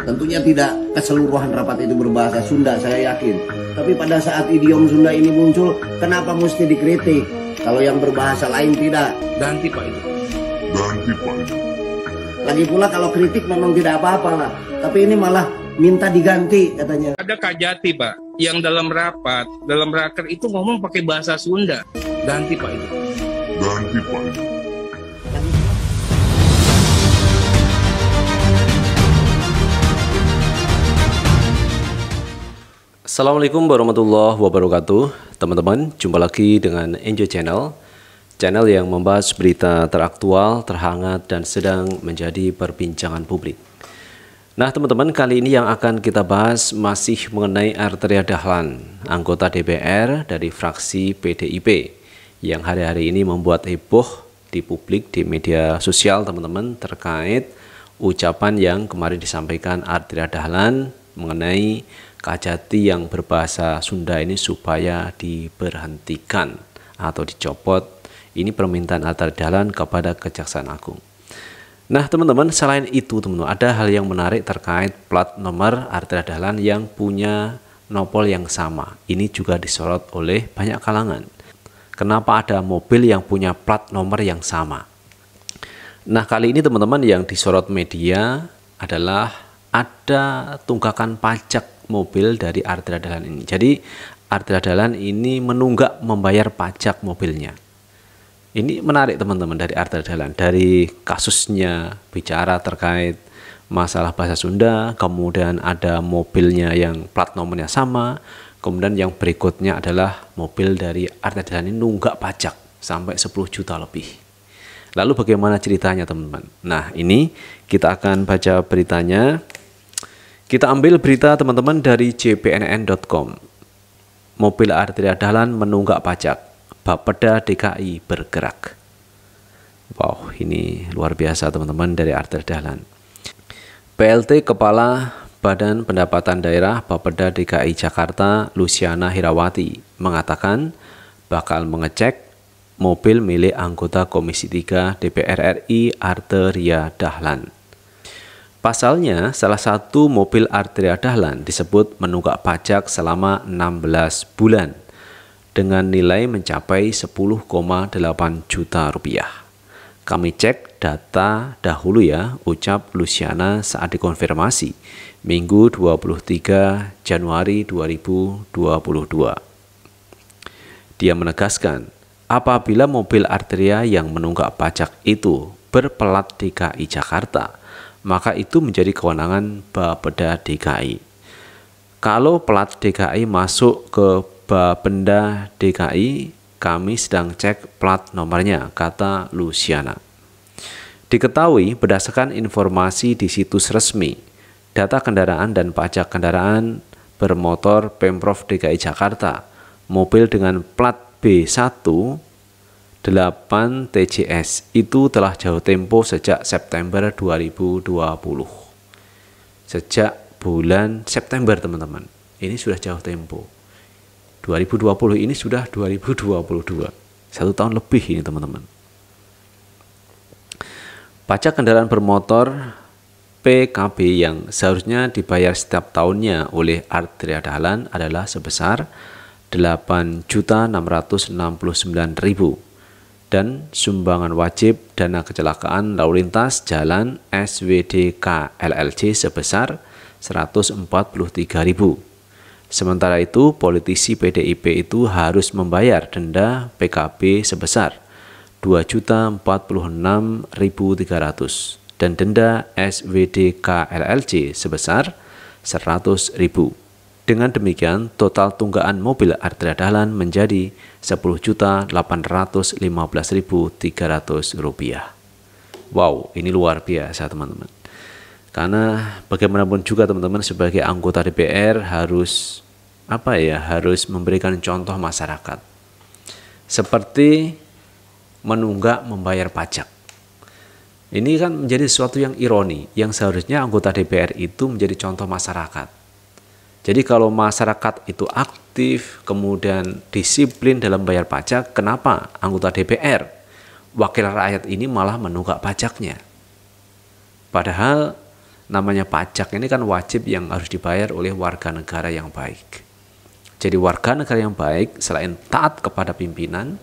Tentunya tidak keseluruhan rapat itu berbahasa Sunda, saya yakin. Tapi pada saat idiom Sunda ini muncul, kenapa mesti dikritik? Kalau yang berbahasa lain tidak. Ganti Pak itu. Ganti Pak itu. Lagi pula kalau kritik memang tidak apa-apa lah. Tapi ini malah minta diganti katanya. Ada Kajati Pak, yang dalam rapat, dalam raker itu ngomong pakai bahasa Sunda. Ganti Pak itu. Ganti Pak itu. Assalamualaikum warahmatullahi wabarakatuh Teman-teman, jumpa lagi dengan Enjoy Channel Channel yang membahas berita teraktual, terhangat, dan sedang menjadi perbincangan publik Nah teman-teman, kali ini yang akan kita bahas masih mengenai Arteria Dahlan Anggota DPR dari fraksi PDIP Yang hari-hari ini membuat heboh di publik, di media sosial teman-teman Terkait ucapan yang kemarin disampaikan Arteria Dahlan mengenai Kajati yang berbahasa Sunda ini supaya diberhentikan atau dicopot. Ini permintaan altar jalan kepada Kejaksaan Agung. Nah teman-teman selain itu teman-teman ada hal yang menarik terkait plat nomor artera Dahlan yang punya nopol yang sama. Ini juga disorot oleh banyak kalangan. Kenapa ada mobil yang punya plat nomor yang sama? Nah kali ini teman-teman yang disorot media adalah ada tunggakan pajak mobil dari artera dalan ini. Jadi artera dalan ini menunggak membayar pajak mobilnya. Ini menarik teman-teman dari artera dalan. Dari kasusnya bicara terkait masalah bahasa Sunda, kemudian ada mobilnya yang plat nomornya sama, kemudian yang berikutnya adalah mobil dari artera dalan ini nunggak pajak sampai 10 juta lebih. Lalu bagaimana ceritanya teman-teman? Nah ini kita akan baca beritanya. Kita ambil berita teman-teman dari jpnn.com. Mobil arteria dalan menunggak pajak. Bapeda DKI bergerak. Wow, ini luar biasa teman-teman dari arteria dalan. PLT Kepala Badan Pendapatan Daerah Bapeda DKI Jakarta Luciana Hirawati mengatakan bakal mengecek mobil milik anggota Komisi 3 DPR RI Arteria Dahlan. Pasalnya, salah satu mobil Arteria Dahlan disebut menunggak pajak selama 16 bulan dengan nilai mencapai 10,8 juta rupiah. Kami cek data dahulu ya, ucap Luciana saat dikonfirmasi, Minggu 23 Januari 2022. Dia menegaskan, apabila mobil Arteria yang menunggak pajak itu berpelat DKI Jakarta – maka itu menjadi kewenangan Bapeda DKI. Kalau pelat DKI masuk ke Bapenda DKI, kami sedang cek plat nomornya, kata Luciana. Diketahui berdasarkan informasi di situs resmi, data kendaraan dan pajak kendaraan bermotor Pemprov DKI Jakarta, mobil dengan plat B1 8 TCS itu telah jauh tempo sejak September 2020. Sejak bulan September teman-teman. Ini sudah jauh tempo. 2020 ini sudah 2022. Satu tahun lebih ini teman-teman. Pajak kendaraan bermotor PKB yang seharusnya dibayar setiap tahunnya oleh Artria Dahlan adalah sebesar 8.669.000 dan sumbangan wajib dana kecelakaan lalu lintas jalan SWDK LLC sebesar 143.000. Sementara itu, politisi PDIP itu harus membayar denda PKB sebesar 2.046.300 dan denda SWDK LLC sebesar 100.000. Dengan demikian, total tunggaan mobil arteria dahlan menjadi Rp10.815.300. Wow, ini luar biasa teman-teman. Karena bagaimanapun juga teman-teman sebagai anggota DPR harus apa ya, harus memberikan contoh masyarakat. Seperti menunggak membayar pajak. Ini kan menjadi sesuatu yang ironi, yang seharusnya anggota DPR itu menjadi contoh masyarakat jadi kalau masyarakat itu aktif, kemudian disiplin dalam bayar pajak, kenapa anggota DPR, wakil rakyat ini malah menunggak pajaknya? Padahal namanya pajak ini kan wajib yang harus dibayar oleh warga negara yang baik. Jadi warga negara yang baik selain taat kepada pimpinan,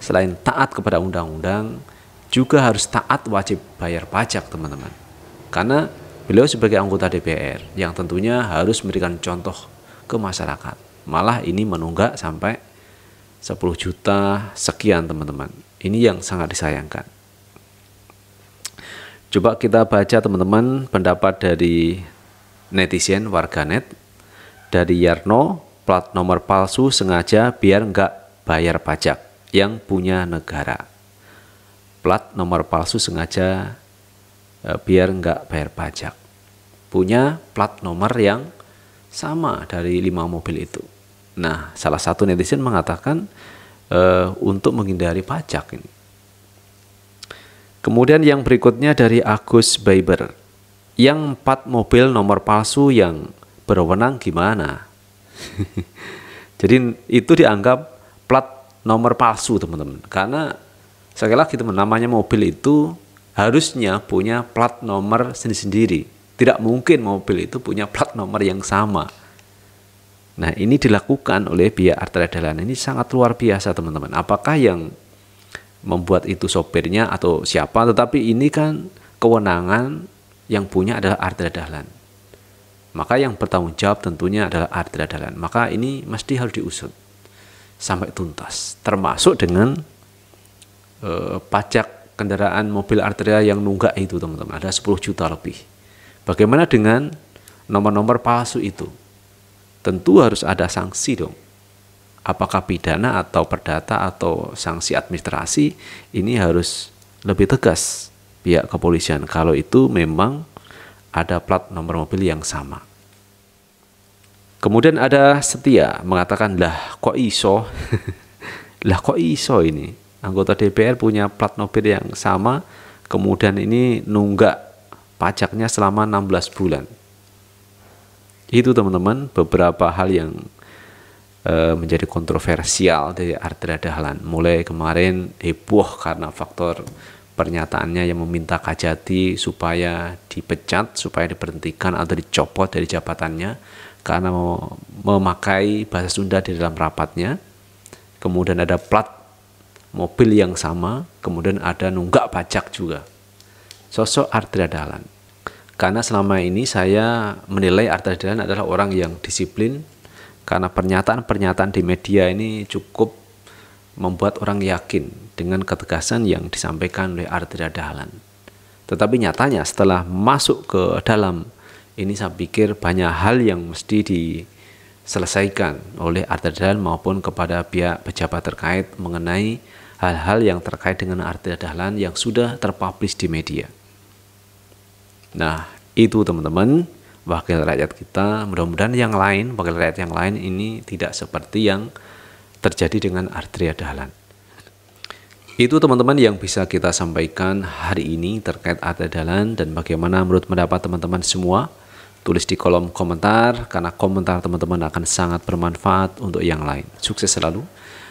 selain taat kepada undang-undang, juga harus taat wajib bayar pajak teman-teman. Karena Beliau sebagai anggota DPR yang tentunya harus memberikan contoh ke masyarakat. Malah ini menunggak sampai 10 juta sekian teman-teman. Ini yang sangat disayangkan. Coba kita baca teman-teman pendapat dari netizen warganet dari Yarno plat nomor palsu sengaja biar nggak bayar pajak yang punya negara. Plat nomor palsu sengaja Eh, biar nggak bayar pajak. Punya plat nomor yang sama dari lima mobil itu. Nah, salah satu netizen mengatakan e, untuk menghindari pajak ini. Kemudian yang berikutnya dari Agus Baiber. Yang empat mobil nomor palsu yang berwenang gimana? Jadi itu dianggap plat nomor palsu teman-teman. Karena sekali lagi teman namanya mobil itu harusnya punya plat nomor sendiri-sendiri. Tidak mungkin mobil itu punya plat nomor yang sama. Nah, ini dilakukan oleh pihak arteria dalam ini sangat luar biasa, teman-teman. Apakah yang membuat itu sopirnya atau siapa? Tetapi ini kan kewenangan yang punya adalah arteria dalam. Maka yang bertanggung jawab tentunya adalah arteria dalam. Maka ini mesti harus diusut sampai tuntas, termasuk dengan eh, pajak kendaraan mobil arteria yang nunggak itu teman-teman ada 10 juta lebih bagaimana dengan nomor-nomor palsu itu tentu harus ada sanksi dong apakah pidana atau perdata atau sanksi administrasi ini harus lebih tegas pihak kepolisian kalau itu memang ada plat nomor mobil yang sama kemudian ada setia mengatakan lah kok iso lah kok iso ini anggota DPR punya plat mobil yang sama, kemudian ini nunggak pajaknya selama 16 bulan. Itu teman-teman beberapa hal yang e, menjadi kontroversial dari Arteria Dahlan. Mulai kemarin heboh karena faktor pernyataannya yang meminta Kajati supaya dipecat, supaya diberhentikan atau dicopot dari jabatannya karena memakai bahasa Sunda di dalam rapatnya. Kemudian ada plat mobil yang sama, kemudian ada nunggak pajak juga. Sosok Arda Dahlan. Karena selama ini saya menilai Arda Dahlan adalah orang yang disiplin, karena pernyataan-pernyataan di media ini cukup membuat orang yakin dengan ketegasan yang disampaikan oleh Arda Dahlan. Tetapi nyatanya setelah masuk ke dalam ini saya pikir banyak hal yang mesti diselesaikan oleh Arda maupun kepada pihak pejabat terkait mengenai hal-hal yang terkait dengan arti dahlan yang sudah terpublish di media. Nah, itu teman-teman wakil rakyat kita. Mudah-mudahan yang lain, wakil rakyat yang lain ini tidak seperti yang terjadi dengan Artria Dahlan. Itu teman-teman yang bisa kita sampaikan hari ini terkait Artria Dahlan dan bagaimana menurut pendapat teman-teman semua. Tulis di kolom komentar karena komentar teman-teman akan sangat bermanfaat untuk yang lain. Sukses selalu.